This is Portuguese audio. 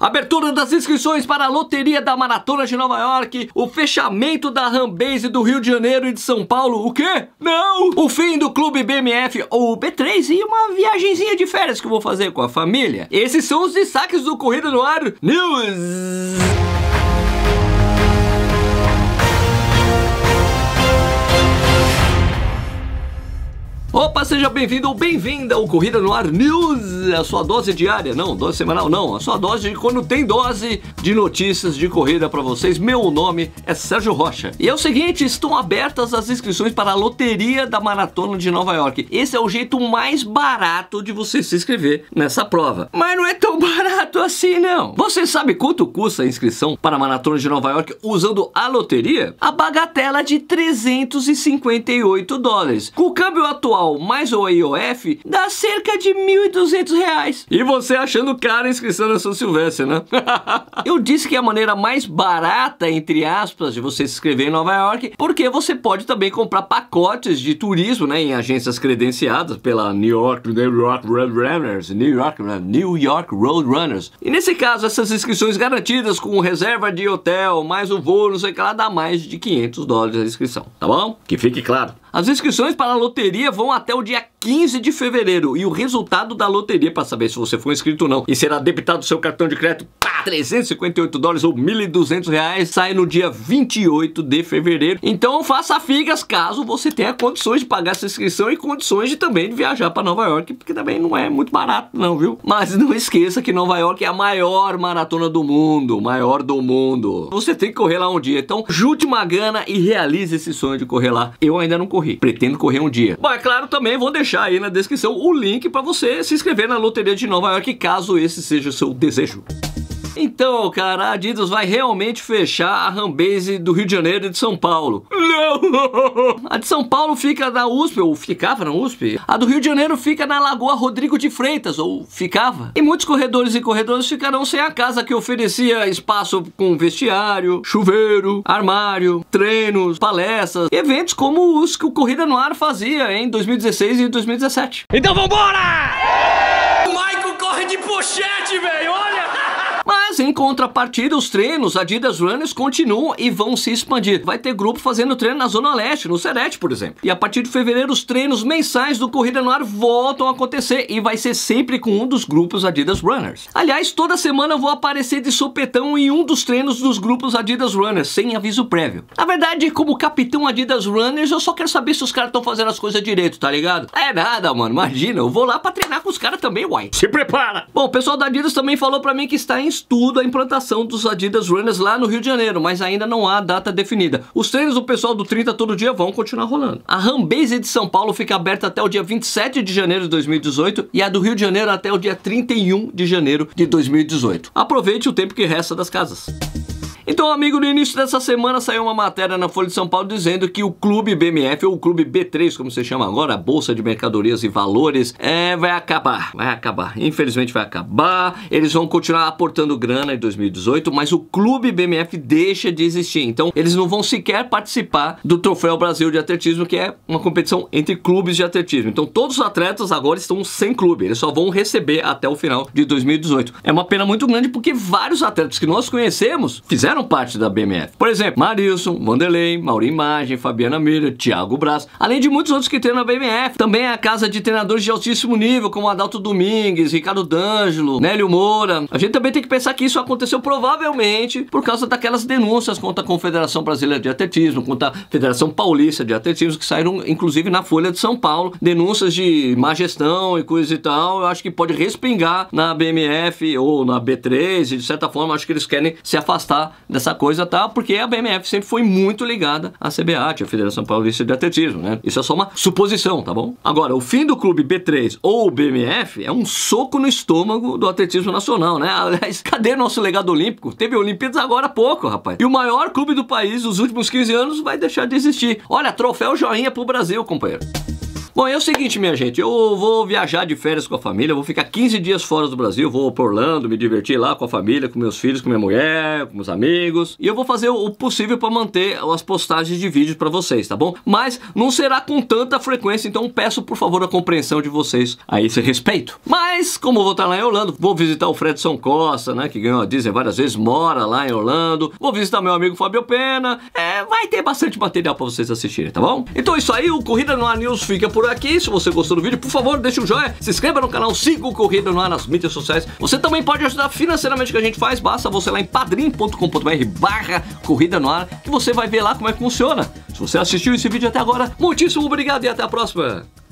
Abertura das inscrições para a loteria da Maratona de Nova York, o fechamento da Rambase do Rio de Janeiro e de São Paulo, o quê? Não! O fim do Clube BMF ou B3 e uma viagenzinha de férias que eu vou fazer com a família. Esses são os destaques do Corrida no Ar News! seja bem-vindo ou bem-vinda ao Corrida no Ar News, a sua dose diária, não, dose semanal, não, a sua dose de quando tem dose de notícias de corrida para vocês. Meu nome é Sérgio Rocha. E é o seguinte, estão abertas as inscrições para a loteria da Maratona de Nova York. Esse é o jeito mais barato de você se inscrever nessa prova. Mas não é tão barato assim, não. Você sabe quanto custa a inscrição para a Maratona de Nova York usando a loteria? A bagatela é de 358 dólares. Com o câmbio atual mais mais o IOF, dá cerca de R$ 1.200. E você achando cara a inscrição na São Silvestre, né? Eu disse que é a maneira mais barata, entre aspas, de você se inscrever em Nova York, porque você pode também comprar pacotes de turismo, né, em agências credenciadas pela New York, New York Roadrunners, New York, né, New York Roadrunners. E nesse caso, essas inscrições garantidas com reserva de hotel, mais o voo, não sei o que lá, dá mais de 500 dólares a inscrição, tá bom? Que fique claro. As inscrições para a loteria vão até o dia 15 de fevereiro e o resultado da loteria para saber se você foi inscrito ou não e será debitado o seu cartão de crédito. Pá! 358 dólares ou 1.200 reais, sai no dia 28 de fevereiro. Então faça figas caso você tenha condições de pagar essa inscrição e condições de também de viajar para Nova York, porque também não é muito barato não, viu? Mas não esqueça que Nova York é a maior maratona do mundo, maior do mundo. Você tem que correr lá um dia, então junte uma gana e realize esse sonho de correr lá. Eu ainda não corri, pretendo correr um dia. Bom, é claro, também vou deixar aí na descrição o link para você se inscrever na loteria de Nova York, caso esse seja o seu desejo. Então, cara, a Adidas vai realmente fechar a Rambase do Rio de Janeiro e de São Paulo. Não! A de São Paulo fica na USP, ou ficava na USP. A do Rio de Janeiro fica na Lagoa Rodrigo de Freitas, ou ficava. E muitos corredores e corredoras ficarão sem a casa que oferecia espaço com vestiário, chuveiro, armário, treinos, palestras, eventos como os que o Corrida no Ar fazia em 2016 e 2017. Então vambora! O Michael corre de pochete, velho, olha! Mas, em contrapartida, os treinos Adidas Runners continuam e vão se expandir. Vai ter grupo fazendo treino na Zona Leste, no Serete, por exemplo. E a partir de fevereiro, os treinos mensais do Corrida no Ar voltam a acontecer e vai ser sempre com um dos grupos Adidas Runners. Aliás, toda semana eu vou aparecer de sopetão em um dos treinos dos grupos Adidas Runners, sem aviso prévio. Na verdade, como capitão Adidas Runners, eu só quero saber se os caras estão fazendo as coisas direito, tá ligado? É nada, mano, imagina, eu vou lá pra treinar com os caras também, uai. Se prepara! Bom, o pessoal da Adidas também falou pra mim que está em estudo tudo a implantação dos Adidas Runners lá no Rio de Janeiro, mas ainda não há data definida. Os treinos do pessoal do 30 todo dia vão continuar rolando. A Rambase de São Paulo fica aberta até o dia 27 de janeiro de 2018 e a do Rio de Janeiro até o dia 31 de janeiro de 2018. Aproveite o tempo que resta das casas. Então, amigo, no início dessa semana saiu uma matéria na Folha de São Paulo dizendo que o Clube BMF, ou o Clube B3, como se chama agora, a Bolsa de Mercadorias e Valores, é, vai acabar, vai acabar. Infelizmente vai acabar, eles vão continuar aportando grana em 2018, mas o Clube BMF deixa de existir. Então, eles não vão sequer participar do Troféu Brasil de Atletismo, que é uma competição entre clubes de atletismo. Então, todos os atletas agora estão sem clube, eles só vão receber até o final de 2018. É uma pena muito grande porque vários atletas que nós conhecemos fizeram fizeram parte da BMF. Por exemplo, Marilson, Vanderlei, Maurinho Imagem, Fabiana Miller, Thiago Braz, além de muitos outros que treinam na BMF. Também é a casa de treinadores de altíssimo nível, como Adalto Domingues, Ricardo D'Angelo, Nélio Moura. A gente também tem que pensar que isso aconteceu provavelmente por causa daquelas denúncias contra a Confederação Brasileira de Atletismo, contra a Federação Paulista de Atletismo, que saíram inclusive na Folha de São Paulo, denúncias de má gestão e coisa e tal. Eu acho que pode respingar na BMF ou na B3 e de certa forma acho que eles querem se afastar dessa coisa tá, porque a BMF sempre foi muito ligada à CBAT, é a Federação Paulista de Atletismo, né? Isso é só uma suposição, tá bom? Agora, o fim do clube B3 ou BMF é um soco no estômago do atletismo nacional, né? Aliás, cadê nosso legado olímpico? Teve Olimpíadas agora há pouco, rapaz. E o maior clube do país nos últimos 15 anos vai deixar de existir. Olha, troféu joinha pro Brasil, companheiro. Bom, é o seguinte, minha gente, eu vou viajar de férias com a família, vou ficar 15 dias fora do Brasil, vou para Orlando, me divertir lá com a família, com meus filhos, com minha mulher, com meus amigos, e eu vou fazer o possível para manter as postagens de vídeos para vocês, tá bom? Mas não será com tanta frequência, então peço por favor a compreensão de vocês a esse respeito. Mas, como vou estar lá em Orlando, vou visitar o Fredson Costa, né, que ganhou a Disney várias vezes, mora lá em Orlando, vou visitar meu amigo Fábio Pena, é, vai ter bastante material para vocês assistirem, tá bom? Então é isso aí, o Corrida no Ar News fica por por aqui. Se você gostou do vídeo, por favor, deixe um joinha, se inscreva no canal, siga o Corrida no ar nas mídias sociais. Você também pode ajudar financeiramente o que a gente faz, basta você lá em padrim.com.br barra Corrida no ar, que você vai ver lá como é que funciona. Se você assistiu esse vídeo até agora, muitíssimo obrigado e até a próxima!